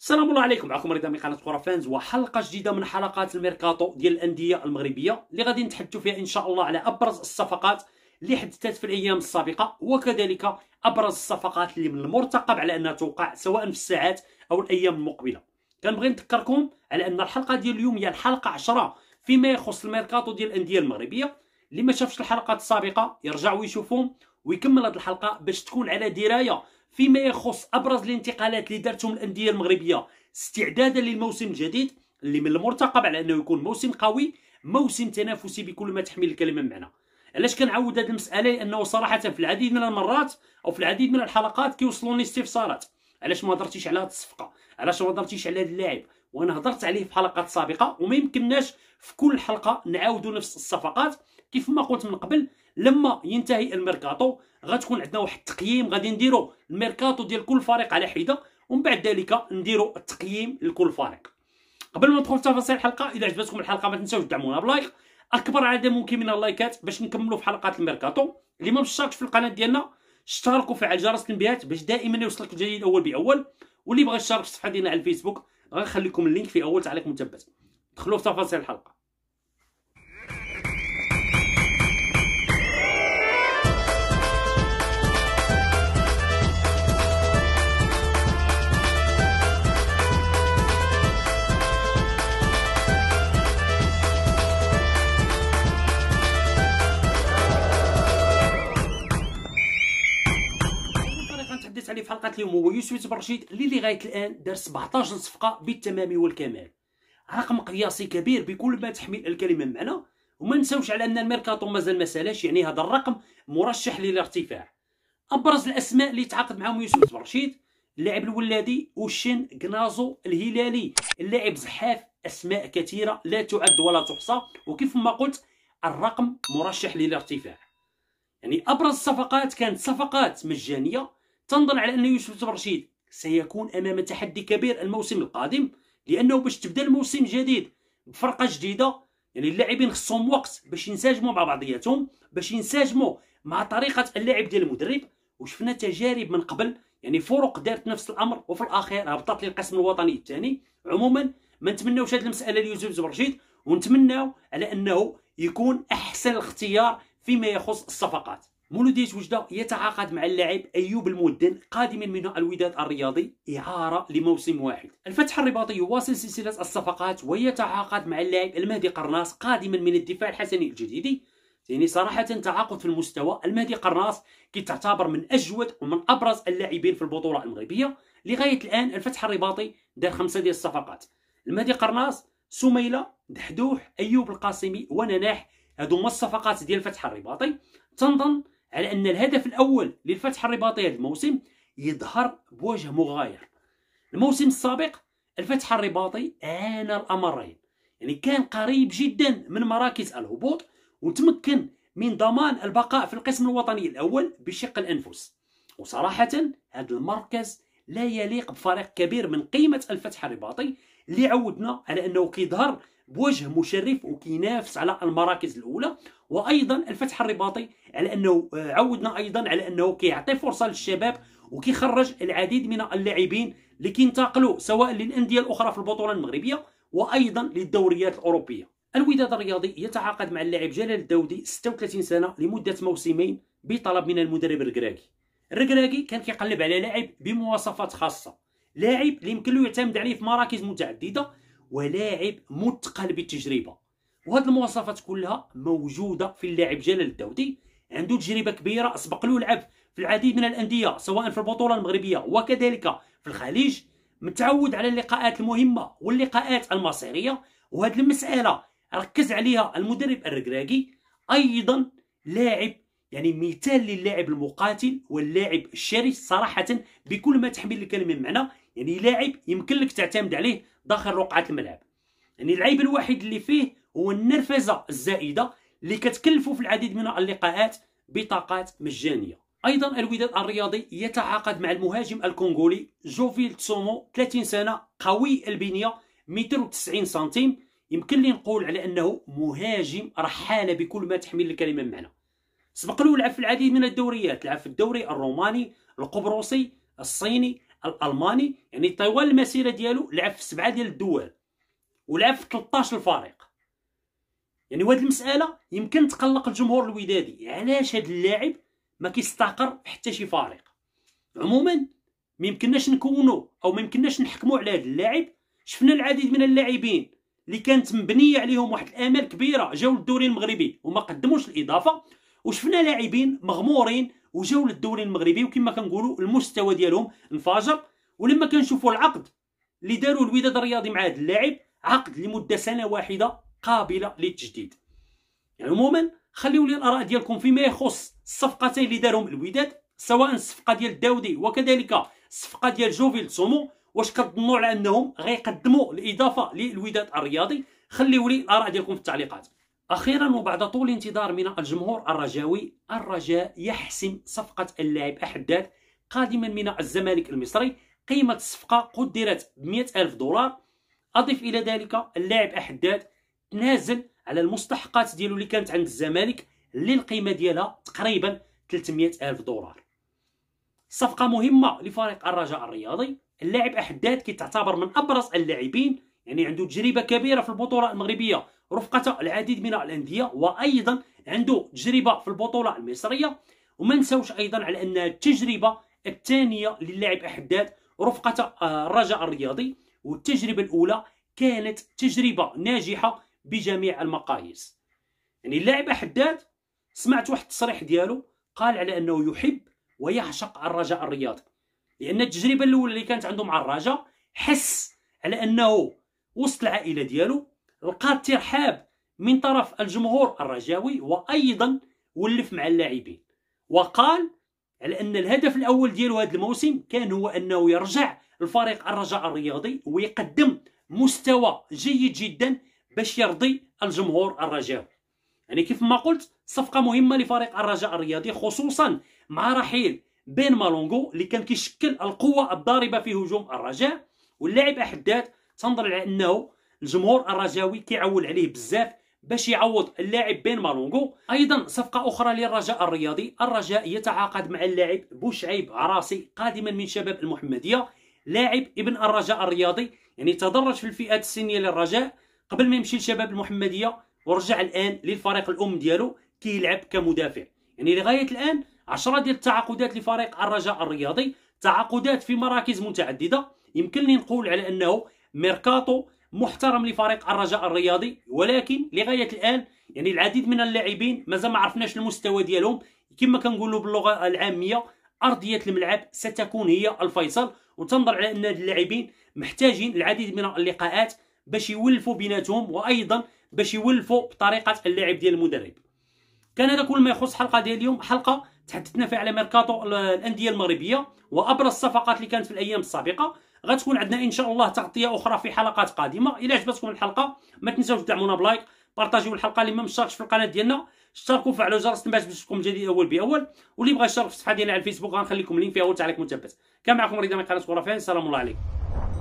السلام الله عليكم معكم رضا من قناه كره فانز وحلقه جديده من حلقات الميركاتو ديال الانديه المغربيه اللي غادي نتحدثوا فيها ان شاء الله على ابرز الصفقات اللي حدثت في الايام السابقه وكذلك ابرز الصفقات اللي من المرتقب على انها توقع سواء في الساعات او الايام المقبله كنبغي نذكركم على ان الحلقه ديال اليوم هي الحلقه 10 فيما يخص الميركاتو ديال الانديه المغربيه اللي ما شافش الحلقات السابقه يرجع ويشوفهم ويكمل هذه الحلقه باش تكون على درايه فيما يخص ابرز الانتقالات اللي دارتهم الانديه المغربيه استعدادا للموسم الجديد اللي من المرتقب على انه يكون موسم قوي موسم تنافسي بكل ما تحمل الكلمه من معنى علاش كنعاود هذه المساله لانه صراحه في العديد من المرات او في العديد من الحلقات كيوصلوني استفسارات علاش ما هضرتيش على هذه الصفقه علاش ما هضرتيش على هذا اللاعب وانا هضرت عليه في حلقات سابقه وما يمكنناش في كل حلقه نعاودوا نفس الصفقات كيف ما قلت من قبل لما ينتهي الميركاتو غتكون عندنا واحد التقييم غادي نديرو الميركاتو ديال كل فريق على حده ومن بعد ذلك نديرو التقييم لكل فريق قبل ما ندخل في تفاصيل الحلقه اذا عجبتكم الحلقه ما تنساوش تدعمونا بلايك اكبر عدد ممكن من اللايكات باش نكملوا في حلقات الميركاتو اللي ما مشتركش في القناه ديالنا اشتركوا وفعل جرس التنبيهات باش دائما يوصلك الجديد اول باول واللي بغى يشترك في الصفحه ديالنا على الفيسبوك غنخليكم اللينك في اول تعليق مثبت دخلوا في تفاصيل الحلقه في حلقه اليوم هو يوسف برشيد اللي لغايه الان دار 17 صفقه بالتمام والكمال رقم قياسي كبير بكل ما تحمل الكلمه معنى وما نساوش على ان الميركاتو مازال ما سالاش يعني هذا الرقم مرشح للارتفاع ابرز الاسماء اللي تعاقد معهم يوسف برشيد اللاعب الولادي وشن كنازو الهلالي اللاعب زحاف اسماء كثيره لا تعد ولا تحصى وكيف ما قلت الرقم مرشح للارتفاع يعني ابرز الصفقات كانت صفقات مجانيه تنظن على أن يوسف برشيد سيكون أمام تحدي كبير الموسم القادم لأنه باش تبدأ الموسم جديد بفرقة جديدة يعني اللاعبين خصهم وقت باش ينسجموا مع بعضياتهم باش ينسجموا مع طريقة اللعب ديال المدرب وشفنا تجارب من قبل يعني فرق دارت نفس الامر وفي الاخير هبطت للقسم الوطني الثاني عموما ما نتمناوش هذه المساله ليوسف برشيد ونتمناو على انه يكون احسن الاختيار فيما يخص الصفقات مولودية وجدة يتعاقد مع اللاعب أيوب المدن قادما من الوداد الرياضي إعارة لموسم واحد الفتح الرباطي يواصل سلسلة الصفقات ويتعاقد مع اللاعب المهدي قرناص قادما من الدفاع الحسني الجديد يعني صراحة تعاقد في المستوى المهدي قرناص كتعتبر من أجود ومن أبرز اللاعبين في البطولة المغربية لغاية الآن الفتح الرباطي دار خمسة ديال الصفقات المهدي قرناص سميلة دحدوح أيوب القاسمي ونناح هادو هما الصفقات ديال الفتح الرباطي تنظن على أن الهدف الأول للفتح الرباطي هذا الموسم يظهر بوجه مغاير الموسم السابق الفتح الرباطي عانى الأمرين يعني كان قريب جدا من مراكز الهبوط وتمكن من ضمان البقاء في القسم الوطني الأول بشق الأنفس وصراحة هذا المركز لا يليق بفريق كبير من قيمة الفتح الرباطي اللي عودنا على أنه كيظهر بوجه مشرف وكينافس على المراكز الاولى وايضا الفتح الرباطي على انه آه، عودنا ايضا على انه كيعطي فرصه للشباب وكيخرج العديد من اللاعبين اللي كينتقلوا سواء للانديه الاخرى في البطوله المغربيه وايضا للدوريات الاوروبيه الوداد الرياضي يتعاقد مع اللاعب جلال الدودي 36 سنه لمده موسمين بطلب من المدرب الكراكي الكراكي كان كيقلب على لاعب بمواصفات خاصه لاعب اللي يمكن له يعتمد عليه في مراكز متعدده ولاعب متقن بالتجربه وهاد المواصفات كلها موجوده في اللاعب جلال الدودي عنده تجربه كبيره اسبق له لعب في العديد من الانديه سواء في البطوله المغربيه وكذلك في الخليج متعود على اللقاءات المهمه واللقاءات المصيريه وهاد المساله ركز عليها المدرب الركراكي ايضا لاعب يعني مثال للاعب المقاتل واللاعب الشرس صراحه بكل ما تحمل الكلمه من معنى يعني لاعب يمكن لك تعتمد عليه داخل رقعه الملعب يعني العيب الوحيد اللي فيه هو النرفزه الزائده اللي كتكلفه في العديد من اللقاءات بطاقات مجانيه ايضا الوداد الرياضي يتعاقد مع المهاجم الكونغولي جوفيل تسومو 30 سنه قوي البنيه متر وتسعين سنتيم يمكن لي نقول على انه مهاجم رحاله بكل ما تحمل الكلمه من معنى سبق له لعب في العديد من الدوريات لعب في الدوري الروماني القبرصي الصيني الالماني يعني طوال المسيره ديالو لعب في سبعه ديال الدول ولعب في 13 الفريق يعني وهاد المساله يمكن تقلق الجمهور الودادي علاش هاد اللاعب ما كيستقر حتى شي فريق عموما ما يمكنناش نكونوا او ما يمكنناش نحكموا على هاد اللاعب شفنا العديد من اللاعبين اللي كانت مبنيه عليهم واحد الامال كبيره جاو للدوري المغربي وما قدموش الاضافه وشفنا لاعبين مغمورين وجاو للدوري المغربي وكما كنقولوا المستوى ديالهم انفجر ولما كنشوفوا العقد اللي داروا الوداد الرياضي مع هذا اللاعب عقد لمده سنه واحده قابله للتجديد يعني عموما خليوا لي الاراء ديالكم فيما يخص الصفقتين اللي دارهم الوداد سواء الصفقه ديال الداودي وكذلك الصفقه ديال جوفيل سومو واش كتظنوا على انهم غيقدموا الاضافه للوداد الرياضي خليوا لي الاراء ديالكم في التعليقات أخيرا وبعد طول انتظار من الجمهور الرجاوي الرجاء يحسم صفقة اللاعب أحداث قادما من الزمالك المصري قيمة الصفقة قدرت ب ألف دولار أضف إلى ذلك اللاعب أحداث تنازل على المستحقات ديالو اللي كانت عند الزمالك اللي القيمة ديالها تقريبا 300 ألف دولار صفقة مهمة لفريق الرجاء الرياضي اللاعب أحداث تعتبر من أبرز اللاعبين يعني عنده تجربة كبيرة في البطولة المغربية رفقة العديد من الأندية وأيضا عنده تجربة في البطولة المصرية وما نساوش أيضا على أن التجربة الثانية للاعب احداد رفقة آه، الرجاء الرياضي والتجربة الأولى كانت تجربة ناجحة بجميع المقاييس يعني اللاعب احداد سمعت واحد التصريح ديالو قال على أنه يحب ويعشق الرجاء الرياضي لأن التجربة الأولى اللي كانت عنده مع الرجاء حس على أنه وسط العائلة ديالو لقى ترحاب من طرف الجمهور الرجاوي وايضا ولف مع اللاعبين وقال على ان الهدف الاول ديالو هذا الموسم كان هو انه يرجع الفريق الرجاء الرياضي ويقدم مستوى جيد جدا باش يرضي الجمهور الرجاوي يعني كيف ما قلت صفقه مهمه لفريق الرجاء الرياضي خصوصا مع رحيل بين مالونغو اللي كان كيشكل القوه الضاربه في هجوم الرجاء واللاعب احداد تنظر على انه الجمهور الرجاوي كيعول عليه بزاف باش يعوض اللاعب بين مالونغو ايضا صفقه اخرى للرجاء الرياضي الرجاء يتعاقد مع اللاعب بوشعيب عراسي قادما من شباب المحمديه لاعب ابن الرجاء الرياضي يعني تدرج في الفئات السنيه للرجاء قبل ما يمشي لشباب المحمديه ورجع الان للفريق الام ديالو كيلعب كمدافع يعني لغايه الان 10 ديال التعاقدات لفريق الرجاء الرياضي تعاقدات في مراكز متعدده يمكن لي نقول على انه ميركاتو محترم لفريق الرجاء الرياضي ولكن لغايه الان يعني العديد من اللاعبين مازال ما عرفناش المستوى ديالهم كما كنقولوا باللغه العاميه ارضيه الملعب ستكون هي الفيصل وتنظر على ان اللاعبين محتاجين العديد من اللقاءات باش يولفوا بيناتهم وايضا باش يولفوا بطريقه اللعب ديال المدرب كان هذا كل ما يخص حلقه ديال اليوم حلقه تحدثنا فيها على ميركاتو الانديه المغربيه وابرز الصفقات اللي كانت في الايام السابقه غتكون عندنا ان شاء الله تغطيه اخرى في حلقات قادمه الى عجبتكم الحلقه ما تنساوش تدعمونا بلايك بارطاجيو الحلقه اللي ما مشتركش في القناه ديالنا اشتركوا وفعلوا جرس التنبيهات باش تكون جديد اول باول واللي بغى يشترك في الصفحه ديالنا على الفيسبوك غنخلي لكم اللينك فيها هو تعليق مثبت كان معكم رضا من قناه فان السلام الله عليكم